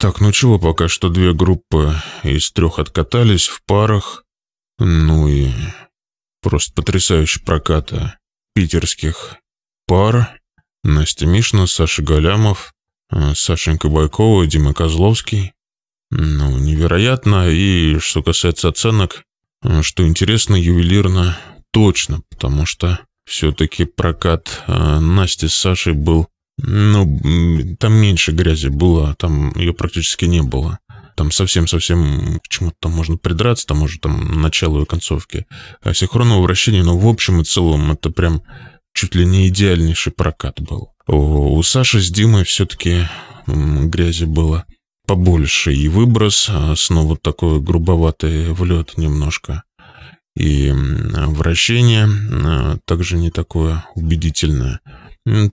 Так, ну чего, пока что две группы из трех откатались в парах. Ну и просто потрясающий проката э, питерских пар. Настя Мишна, Саша Галямов, э, Сашенька Байкова, Дима Козловский. Ну, невероятно. И что касается оценок, э, что интересно, ювелирно точно, потому что все-таки прокат Насти с Сашей был ну, там меньше грязи было, там ее практически не было. Там совсем-совсем к чему-то там можно придраться, там уже там начало и концовки. А синхронного вращения, но ну, в общем и целом, это прям чуть ли не идеальнейший прокат был. У Саши с Димой все-таки грязи было побольше. И выброс, а снова такой грубоватый влет немножко. И вращение а, также не такое убедительное.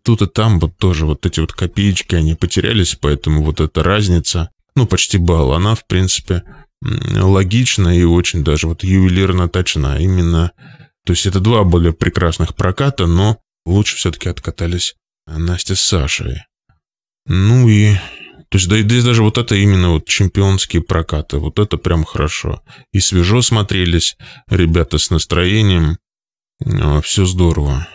Тут и там вот тоже вот эти вот копеечки, они потерялись, поэтому вот эта разница, ну, почти балл, она, в принципе, логична и очень даже вот ювелирно точна. Именно, то есть это два более прекрасных проката, но лучше все-таки откатались э, Настя с Сашей. Ну и... То есть да, здесь даже вот это именно вот чемпионские прокаты, вот это прям хорошо. И свежо смотрелись ребята с настроением, э, все здорово.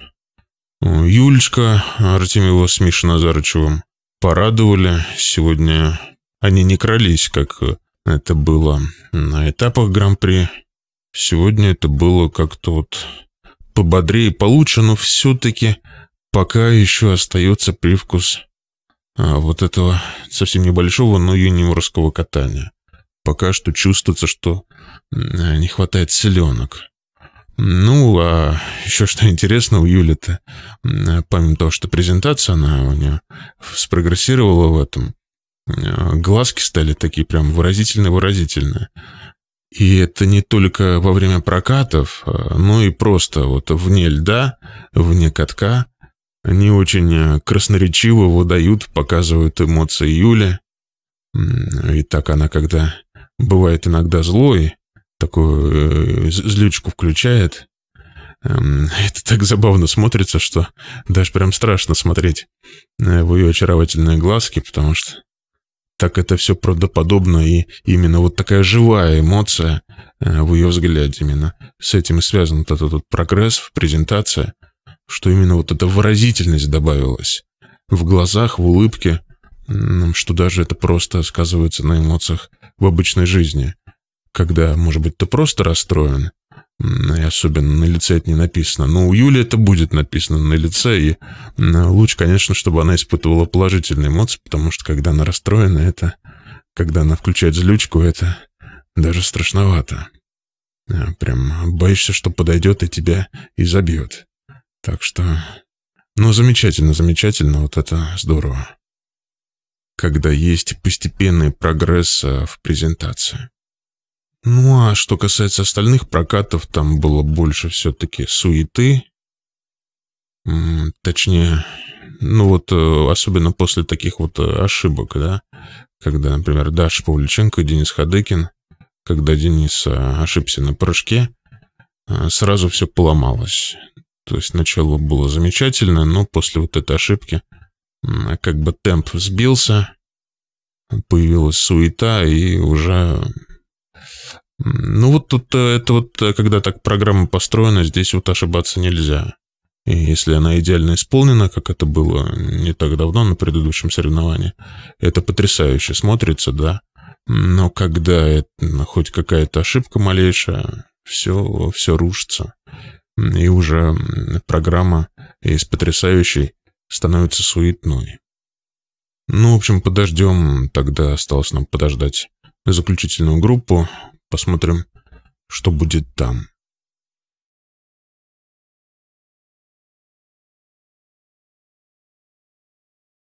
Юлечка Артемьева с Мишей Назарычевым порадовали. Сегодня они не крались, как это было на этапах Гран-при. Сегодня это было как-то вот пободрее получше, но все-таки пока еще остается привкус а, вот этого совсем небольшого, но юниорского катания. Пока что чувствуется, что не хватает селенок. Ну, а еще что интересно у Юли-то, помимо того, что презентация, она у нее спрогрессировала в этом, а, глазки стали такие прям выразительные-выразительные. И это не только во время прокатов, а, но и просто вот вне льда, вне катка. Они очень а, красноречиво выдают, показывают эмоции Юли. И так она, когда бывает иногда злой, такую э, злючку включает. Эм, это так забавно смотрится, что даже прям страшно смотреть в ее очаровательные глазки, потому что так это все правдоподобно, и именно вот такая живая эмоция э, в ее взгляде именно. С этим и связан вот этот вот прогресс, в презентация, что именно вот эта выразительность добавилась в глазах, в улыбке, что даже это просто сказывается на эмоциях в обычной жизни когда, может быть, ты просто расстроен, и особенно на лице это не написано. Но у Юли это будет написано на лице, и лучше, конечно, чтобы она испытывала положительные эмоции, потому что когда она расстроена, это... Когда она включает злючку, это даже страшновато. Э, прям боишься, что подойдет и тебя и забьет. Так что... Ну, замечательно, замечательно, вот это здорово. Когда есть постепенный прогресс э, в презентации. Ну а что касается остальных прокатов, там было больше все-таки суеты. Точнее, ну вот э, особенно после таких вот э, ошибок, да, когда, например, Даша Павлюченко и Денис Хадыкин, когда Денис э, ошибся на прыжке, сразу все поломалось. То есть начало было замечательно, но после вот этой ошибки как бы темп сбился, появилась суета и уже ну вот тут э, это вот, э, когда так программа построена, здесь вот ошибаться нельзя. И если она идеально исполнена, как это было не так давно на предыдущем соревновании, это потрясающе смотрится, да. Но когда это, хоть какая-то ошибка малейшая, все, все рушится. И уже программа из потрясающей становится суетной. Ну, в общем, подождем, тогда осталось нам подождать заключительную группу. Посмотрим, что будет там.